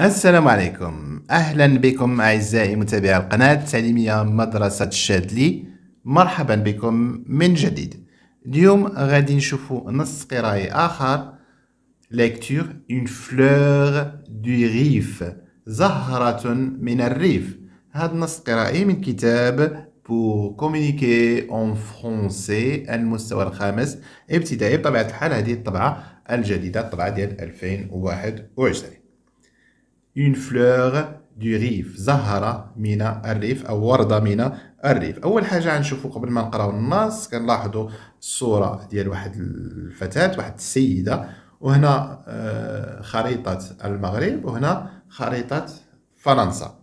السلام عليكم اهلا بكم اعزائي متابعي القناه التعليميه مدرسه الشادلي مرحبا بكم من جديد اليوم غادي نشوفوا نص قراءي اخر ليكتور اون فلور دو ريف زهره من الريف هذا النص قرائي من كتاب pour communiquer en français المستوى الخامس ابتدائي بطبيعة الحال هذه الطبعة الجديدة الطبعة ديال 2021 une fleur دو ريف زهرة من الريف أو وردة من الريف أول حاجة غنشوفو قبل ما نقراو النص كنلاحظو الصورة ديال واحد الفتاة واحد السيدة وهنا خريطة المغرب وهنا خريطة فرنسا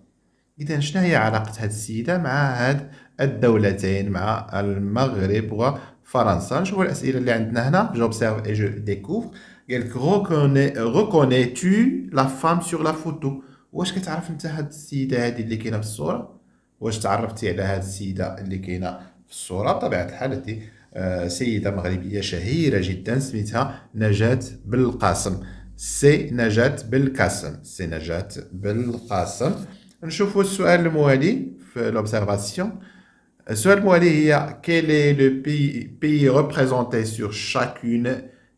إذا شنو هي علاقة هاد السيدة مع هاد الدولتين مع المغرب وفرنسا نشوفو الأسئلة اللي عندنا هنا جوبسيرف إي جو ديكوفر قالك reconnais tu لا فام سور لا فوتو واش كتعرف انت هاد السيده هادي اللي كاينه في الصوره واش تعرفتي على هاد السيده اللي كاينه في الصوره بطبيعه الحال هادي آه، سيده مغربيه شهيره جدا سميتها نجاه بالقاسم سي نجاه بالقاسم سي نجاه بالقاسم نشوفوا السؤال الموالي في لوبزيرفاسيون السؤال الموالي هي كيل لو بي بي ريبريزونتي سور شاكون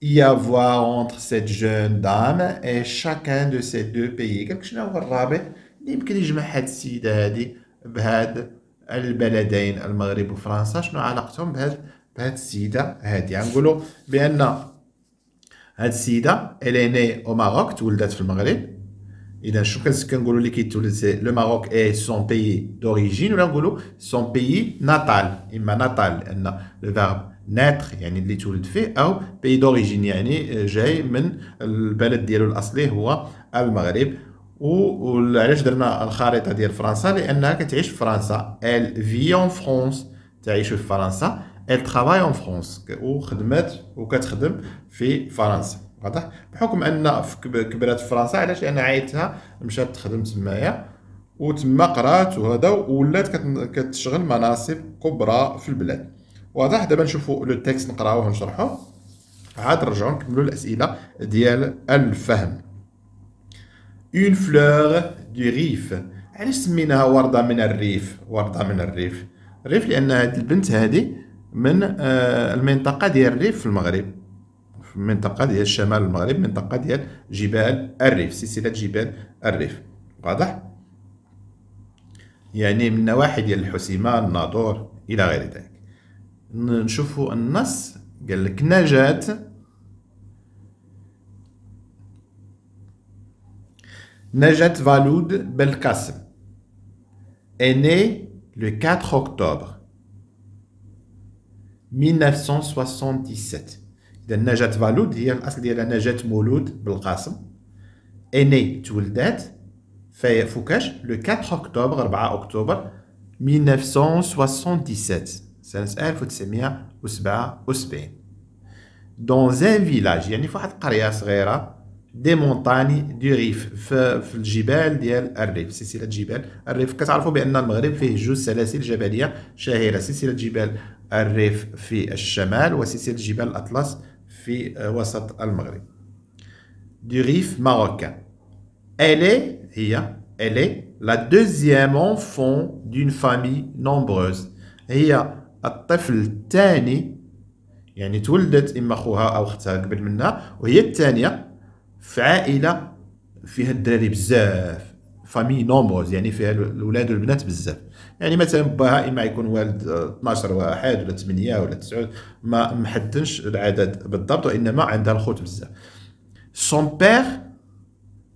y avoir entre cette jeune dame et chacun de ces deux pays قالك شنو هو الرابط اللي يمكن يجمع هاد السيده هادي بهاد البلدين المغرب وفرنسا شنو علاقتهم بهاد بهاد السيده هادي غنقولوا بان هاد السيده اليني او ماروك تولدت في المغرب اذا شو كنقولوا اللي كيتولد لو ماروك اي سون بيي دوريجين ولا نقولوا سون بيي ناتال اما ناتال لان لو فيرب ناتر يعني اللي تولد فيه او بيي دوريجين يعني جاي من البلد ديالو الاصلي هو المغرب وعلاش درنا الخريطه ديال فرنسا لانها كتعيش في فرنسا ال في اون فرونس تعيش في فرنسا ال ترافاي اون فرونس وخدمات وكتخدم في فرنسا واضح بحكم ان كبرات في فرنسا علاش لان عائلتها مشات تخدم تمايا وتما قرات وهذا ولات كتشغل مناصب كبرى في البلاد واضح دابا نشوفوا لو تيكست نقراوه ونشرحوه عاد نرجعوا نكملوا الاسئله ديال الفهم اون فلور دو ريف علاش سميناها ورده من الريف ورده من الريف الريف لان هاد البنت هذه من آه، المنطقه ديال الريف في المغرب منطقه ديال الشمال المغرب منطقه ديال جبال الريف سلسله جبال الريف واضح يعني من نواحي ديال الحسيمه الناظور الى غير ذلك نشوفوا النص قال لك نجات نجات فالود بالقاسم اني لو 4 اكتوبر 1977 ديال نجاة فالود هي الاصل ديالها نجاة مولود بالقاسم اني تولدات في فوكاش لو 4 اكتوبر 4 اكتوبر 1977 سنة 1977 دون ان فيلاج يعني في واحد القرية صغيرة دي مونتاني دو ريف في, في الجبال ديال الريف سلسلة جبال الريف كتعرفوا بأن المغرب فيه جوج سلاسل جبلية شهيرة سلسلة جبال الريف في الشمال وسلسلة جبال الأطلس في آه، وسط المغرب du Rif marocain. Elle est, هي, elle est la deuxième enfant d'une famille nombreuse. هي الطفل الثاني يعني تولدت إما خوها أو أختها قبل منها وهي الثانية في عائلة فيها الدراري بزاف فامي نومبوز يعني فيها الاولاد والبنات بزاف يعني مثلا باها اما يكون والد 12 آه، واحد ولا 8 ولا 9 ما محددش العدد بالضبط وانما عندها الخوت بزاف سون بير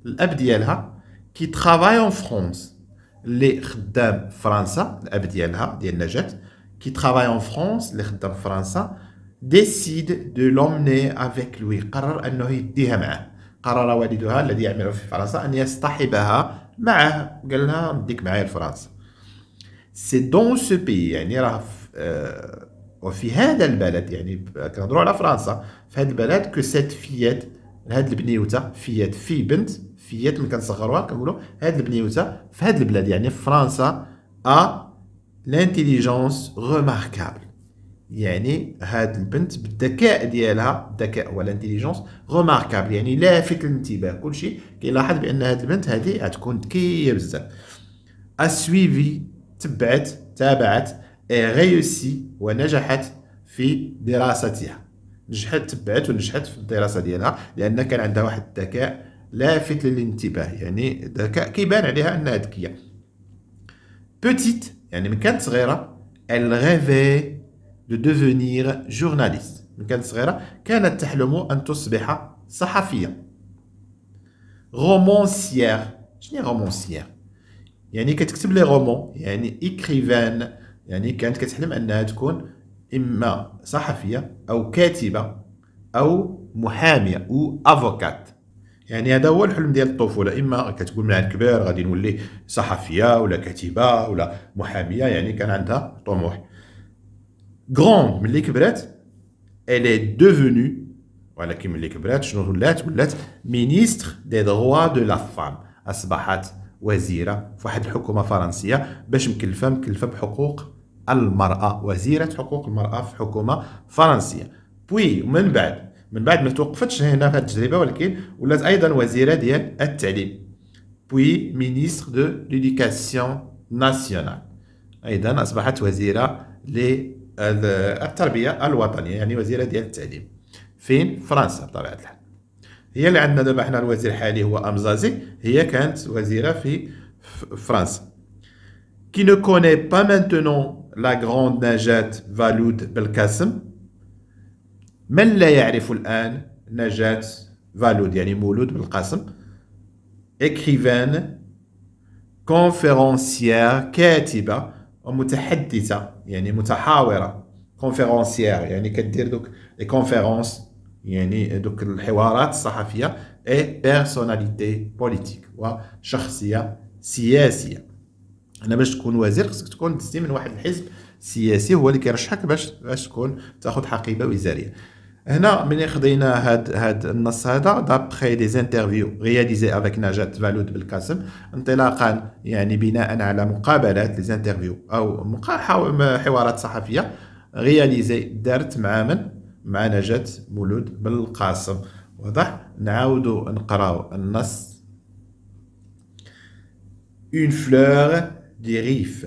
الاب ديالها كي ترافاي اون فرونس اللي خدام فرنسا الاب ديالها ديال نجاة كي ترافاي اون فرونس اللي خدام فرنسا ديسيد دو لومني افيك لوي قرر انه يديها معاه قرر والدها الذي يعمل في فرنسا ان يصطحبها معاه قال لها نديك معايا لفرنسا سي دون سو بي يعني راه آه، وفي هذا البلد يعني كنهضروا على فرنسا في هذا البلد كو سيت فيات هاد البنيوته فيات في بنت فيات من كنصغروها كنقولوا هاد البنيوته في هاد البلاد يعني في فرنسا ا لانتيليجونس ريماركابل يعني هاد البنت بالذكاء ديالها الذكاء هو غوماركابل يعني لافت الانتباه كلشي كيلاحظ بان هاد البنت هادي غتكون ذكيه بزاف اسويفي تبعت تابعت غيوسي ونجحت في دراستها نجحت تبعت ونجحت في الدراسه ديالها لان كان عندها واحد الذكاء لافت للانتباه يعني ذكاء كيبان عليها انها ذكيه بوتيت يعني من كانت صغيره elle rêvait de devenir journaliste من كانت صغيرة كانت تحلم أن تصبح صحفية رومانسيير شنو رومانسيير؟ يعني كتكتب لي رومون يعني إكريفان يعني كانت كتحلم أنها تكون إما صحفية أو كاتبة أو محامية أو أفوكات يعني هذا هو الحلم ديال الطفوله اما كتقول من عند كبير غادي نولي صحفيه ولا كاتبه ولا محاميه يعني كان عندها طموح grande elle est devenue ministre des droits de la femme. ministre est droits de la femme. Asbahat وزيره في الحكومه فرنسيه باش مكلفه التربيه الوطنيه يعني وزيره ديال التعليم فين فرنسا بطبيعه الحال هي اللي عندنا دابا حنا الوزير الحالي هو امزازي هي كانت وزيره في فرنسا كي نو كوني با مانتونو لا غروند نجاة فالود بالقاسم من لا يعرف الان نجاة فالود يعني مولود بالقاسم اكريفان كونفيرونسيير كاتبه ومتحدثه يعني متحاوره كونفيرونسيير يعني كدير دوك لي كونفيرونس يعني دوك الحوارات الصحفيه اي بيرسوناليتي بوليتيك وشخصيه سياسيه انا باش تكون وزير خصك تكون دزتي من واحد الحزب سياسي هو اللي كيرشحك باش باش تكون تاخذ حقيبه وزاريه هنا ملي خدينا هاد هاد النص هذا دابخي دي زانترفيو رياليزي افيك نجاة فالود بالكاسم انطلاقا يعني بناء على مقابلات لي زانترفيو او حوارات صحفيه رياليزي دارت مع من مع نجاة مولود بالقاسم واضح نعاودو نقراو النص اون فلور دي ريف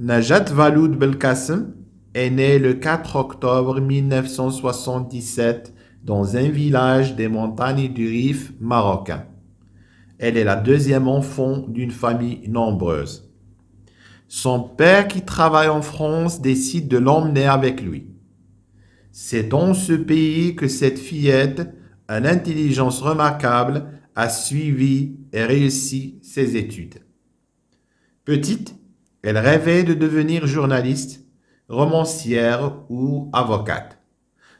نجاة فالود Belkacem est née le 4 octobre 1977 dans un village des montagnes du Rif marocain. Elle est la deuxième enfant d'une famille nombreuse. Son père qui travaille en France décide de l'emmener avec lui. C'est dans ce pays que cette fillette, à intelligence remarquable, a suivi et réussi ses études. Petite, elle rêvait de devenir journaliste romancière ou avocate.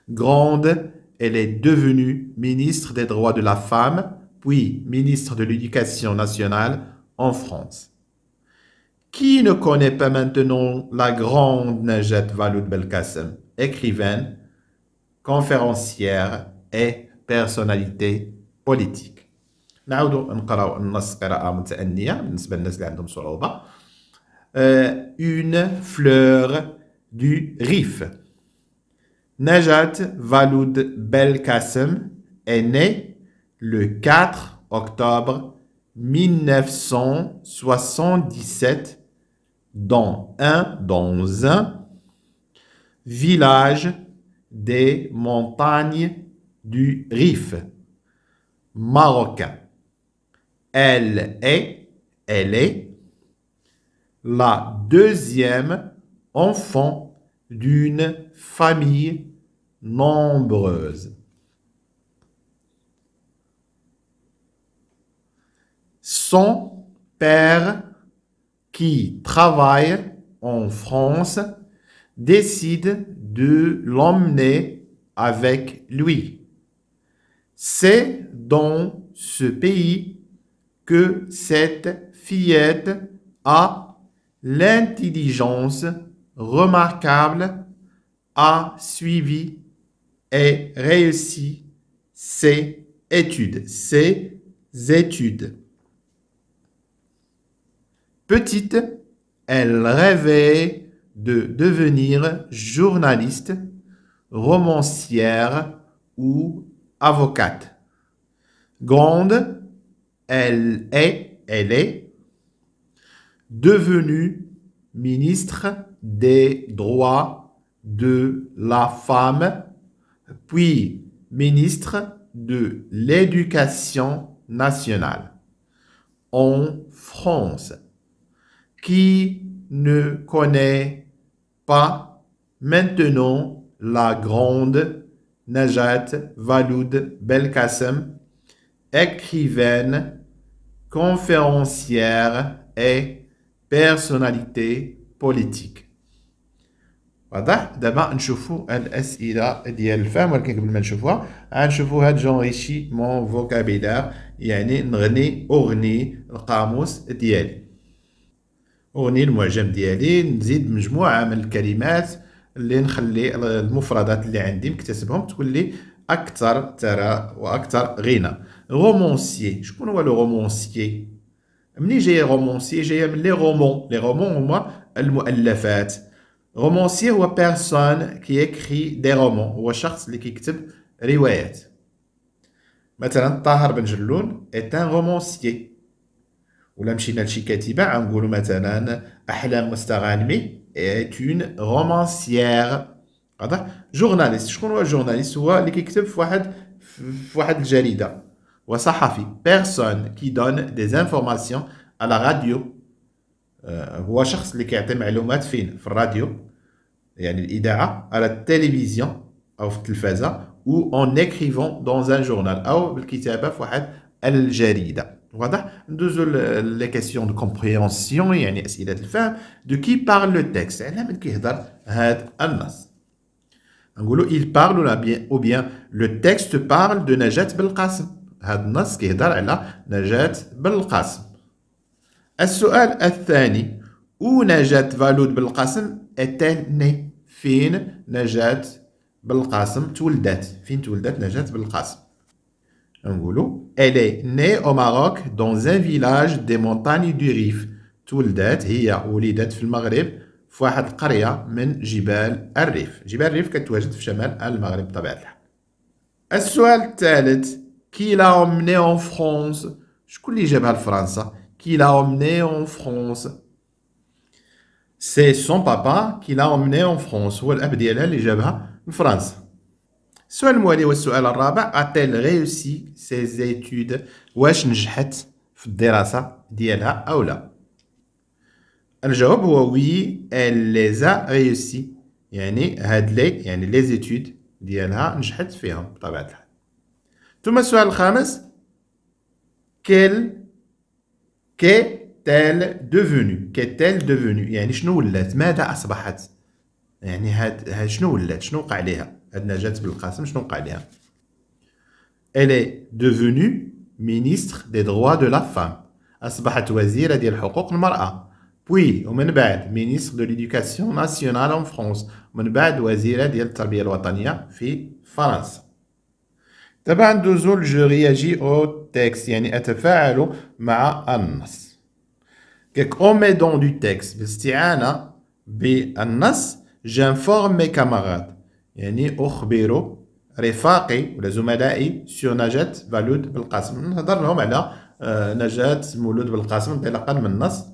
Grande, elle est devenue ministre des droits de la femme, puis ministre de l'Éducation nationale en France. Qui ne connaît pas maintenant la grande Najat Valoud Belkacem, écrivaine, conférencière et personnalité politique euh, une fleur du Rif. Najat Valoud Belkacem est né le 4 octobre 1977 dans un, dans un village des montagnes du Rif marocain. Elle est, elle est la deuxième enfant d'une famille nombreuse. Son père, qui travaille en France, décide de l'emmener avec lui. C'est dans ce pays que cette fillette a l'intelligence remarquable, a suivi et réussi ses études, ses études. Petite, elle rêvait de devenir journaliste, romancière ou avocate. Grande, elle est, elle est devenue ministre des droits de la femme, puis ministre de l'Éducation nationale en France. Qui ne connaît pas maintenant la grande Najat Valoud Belkacem, écrivaine, conférencière et personnalité politique. واضح دابا نشوفو الاسئله ديال الفهم ولكن قبل ما نشوفوها غنشوفو هاد جونريشي مون فوكابيلار يعني نغني اغني القاموس ديالي اغني المعجم ديالي نزيد مجموعه من الكلمات اللي نخلي المفردات اللي عندي مكتسبهم تولي لي اكثر ثراء واكثر غنى رومونسيي شكون هو لو رومونسي منين جاي رومونسيي جايه من لي رومون لي رومون هما المؤلفات رومانسي هو بيرسون كي يكري دي رومون هو شخص اللي كيكتب روايات مثلا طاهر بن جلون ايتان رومانسيي ولا مشينا لشي كاتبه غنقولوا مثلا احلام مستغانمي ايت اون رومانسيير هذا جورناليست شكون هو جورناليست هو اللي كيكتب في واحد في واحد الجريده وصحفي بيرسون كي دون دي زانفورماسيون على راديو هو شخص اللي كيعطي معلومات فين في الراديو Il y a à la télévision ou en écrivant dans un journal. ou Alors, quelqu'un peut faire Algerida. Voilà. Deuxième, euh, les questions de compréhension. de qui parle le texte. Alhamdulillah, Had Nas. En gros, il parle ou bien le texte parle de Najat Belkhasm. Had le texte parle de Najat Belkhasm. La question numéro deux. ونجات فالود بالقاسم ني فين نجاة بالقاسم تولدت فين تولدت نجاة بالقاسم نقولو elle est née au Maroc dans un village des montagnes du Rif تولدت هي ولدت في المغرب في واحد القرية من جبال الريف جبال الريف كتواجد في شمال المغرب طبعا السؤال الثالث كي لا امني اون فرونس شكون اللي جابها لفرنسا كي لا امني اون فرونس C'est son papa qui l'a emmené en France. هو الأب ديالها اللي en France. السؤال الموالي والسؤال الرابع a-t-elle réussi ses études واش نجحت في الدراسة ديالها أو لا oui. elle a réussi يعني les études ديالها فيهم بطبيعة الحال ثم quel تال دوفونو كتال دوفونو يعني شنو ولات ماذا اصبحت يعني هاد, هاد شنو ولات شنو وقع ليها هاد نجاة بالقاسم شنو وقع ليها elle est devenue ministre des droits de la femme اصبحت وزيره ديال حقوق المراه بوي ومن بعد مينيستر دو ليدوكاسيون ناسيونال اون فرونس من بعد وزيره ديال التربيه الوطنيه في فرنسا دابا ندوزو لجو رياجي او تكست يعني اتفاعل مع النص كيك اومي دون دو تكست باستعانة بالنص جانفورم مي كاماراد يعني أخبر رفاقي ولا زملائي سور نجاة مولود بالقاسم نهضر لهم على نجاة مولود بالقاسم انطلاقا من النص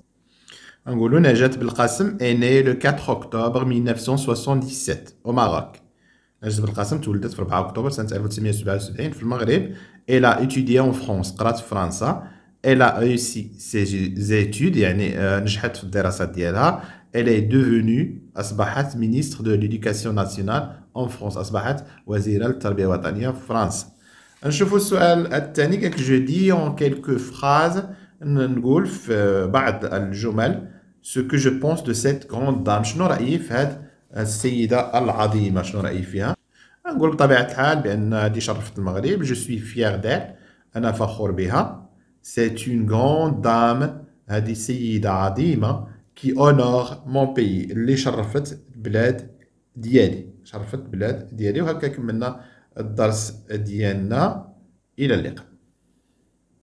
نقولو نجاة بالقاسم est née le 4 octobre 1977 او Maroc. نجاة بالقاسم تولدت في 4 أكتوبر سنة 1977 في المغرب. Elle a étudié en قرات في فرنسا. elle a réussi ses études, يعني نجحت في الدراسات ديالها, elle est devenue أصبحت ministre de l'éducation nationale en France, أصبحت وزيرة التربية الوطنية في فرنسا. نشوفوا السؤال الثاني كيك جو دي اون كيلكو فراز نقول في بعض الجمل ce que je pense de cette grande dame شنو رأيي في هاد السيدة العظيمة شنو رأيي فيها نقول بطبيعة الحال بأن دي شرفت المغرب جو سوي فيير ديل أنا فخور بها c'est une grande dame, a dit Sayyid qui honore mon pays. Les charfet bled diadi. Charfet bled diadi. Ou hakak mena dars diana il a l'air.